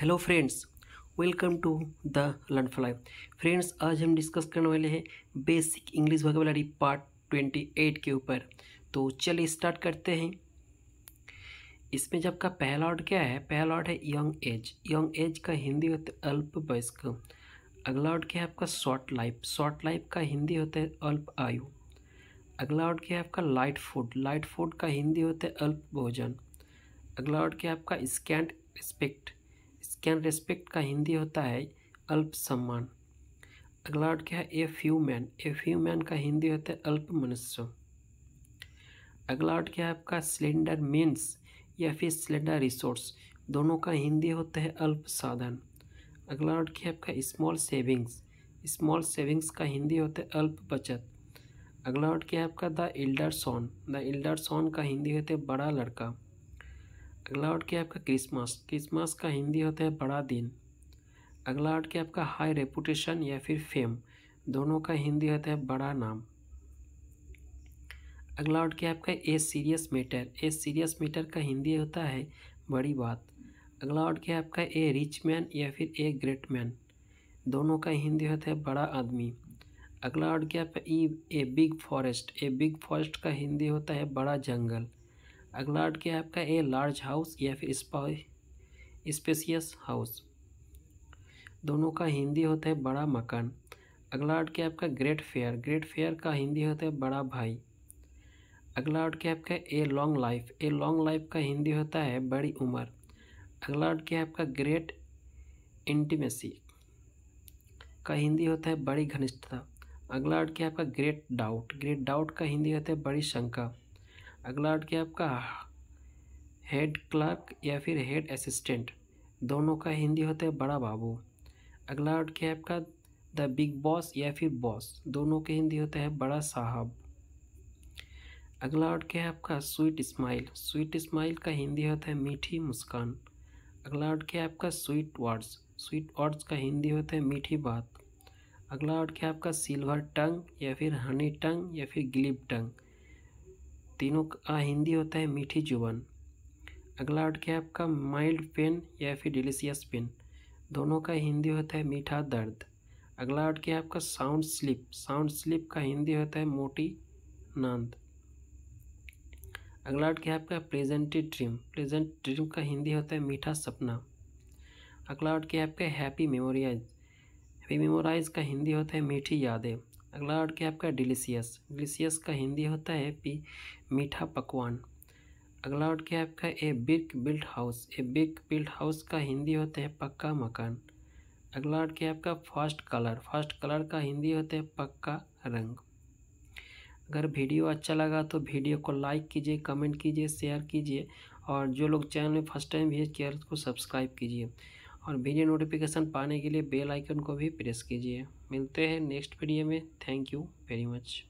hello friends welcome to the learn fly friends आज हम discuss करने वाले हैं basic English vocabulary part twenty eight के ऊपर तो चलिए स्टार्ट करते हैं इसमें जब का पहला वर्ड क्या है पहला वर्ड है यंग एज यंग एज का हिंदी होता है अल्प वयस्क अगला वर्ड क्या है आपका शॉर्ट लाइफ शॉर्ट लाइफ का हिंदी होता है अल्प आयु अगला वर्ड क्या है आपका लाइट फूड लाइट फूड का हिंदी होता है अल्प भोजन अगला वर्ड क्या है आपका स्कैंड रिस्पेक्ट कैन रेस्पेक्ट का हिंदी होता है अल्प सम्मान अगला वर्ड क्या है a few man a few man का हिंदी होता है अल्प मनुष्य अगला वर्ड क्या है आपका सिलेंडर मीन्स या फिर सिलेंडर रिसोर्स दोनों का हिंदी होता है अल्प साधन अगला वर्ड क्या है आपका स्मॉल सेविंग्स स्मॉल सेविंग्स का हिंदी होता है अल्प बचत अगला वर्ड क्या है आपका the elder son the elder son का हिंदी होता है बड़ा लड़का अगला वर्ड क्या है आपका क्रिसमस क्रिसमस का हिंदी होता है बड़ा दिन अगला वर्ड क्या आपका हाई रेपुटेशन या फिर फेम दोनों का हिंदी होता है बड़ा नाम अगला वर्ड क्या आपका a serious matter a serious matter का हिंदी होता है बड़ी बात अगला वर्ड क्या आपका ए रिच मैन या फिर ए ग्रेट मैन दोनों का हिंदी होता है बड़ा आदमी अगला वर्ड क्या आपका ई a big forest a big forest का हिंदी होता है बड़ा जंगल अगला आर्ट क्या है आपका ए लार्ज हाउस या फिर स्पेसियस हाउस दोनों का हिंदी होता है बड़ा मकान अगला आर्ट क्या है आपका ग्रेट फेयर ग्रेट फेयर का हिंदी होता है बड़ा भाई अगला आर्ट क्या है आपका a long life a long life का हिंदी होता है बड़ी उम्र अगला आर्ट क्या है आपका ग्रेट इंटीमेसी का हिंदी होता है बड़ी घनिष्ठता अगला आर्ट क्या है आपका ग्रेट डाउट ग्रेट डाउट का हिंदी होता है बड़ी शंका अगला आर्ट क्या आपका हेड क्लर्क या फिर हेड असिस्टेंट दोनों का हिंदी होता है बड़ा बाबू अगला आर्ट क्या आपका द बिग बॉस या फिर बॉस दोनों के हिंदी होता है बड़ा साहब अगला आर्ट क्या है आपका स्वीट स्माइल स्वीट स्माइल का हिंदी होता है मीठी मुस्कान अगला आर्ट क्या है आपका स्वीट वर्ड्स स्वीट वर्ड्स का हिंदी होता है मीठी बात अगला आर्ट क्या है आपका सिल्वर टंग या फिर हनी टंग या फिर ग्लिप टंग तीनों का हिंदी होता है मीठी जुबान अगला वर्ड क्या है आपका माइल्ड पेन या फिर डिलीशियस पेन दोनों का हिंदी होता है मीठा दर्द अगला वर्ड क्या है आपका साउंड स्लिप साउंड स्लिप का हिंदी होता है मोटी नांद अगला वर्ड क्या है आपका प्रेजेंटेड ड्रीम प्रेजेंट ड्रीम का हिंदी होता है मीठा सपना अगला वर्ड क्या है आपका हैप्पी मेमोरियाज हैप्पी मेमोराइज का हिंदी होता है मीठी यादें अगला वर्ड क्या आपका डिलीशियस डिलीशियस का हिंदी होता है पी मीठा पकवान अगला वर्ड क्या आपका a big built house a big built house का हिंदी होता है पक्का मकान अगला वर्ड क्या आपका फर्स्ट कलर फर्स्ट कलर का हिंदी होता है पक्का रंग अगर वीडियो अच्छा लगा तो वीडियो को लाइक कीजिए कमेंट कीजिए शेयर कीजिए और जो लोग चैनल में फर्स्ट टाइम भेज किया उसको सब्सक्राइब कीजिए और वीडियो नोटिफिकेशन पाने के लिए बेल आइकन को भी प्रेस कीजिए मिलते हैं नेक्स्ट वीडियो में थैंक यू वेरी मच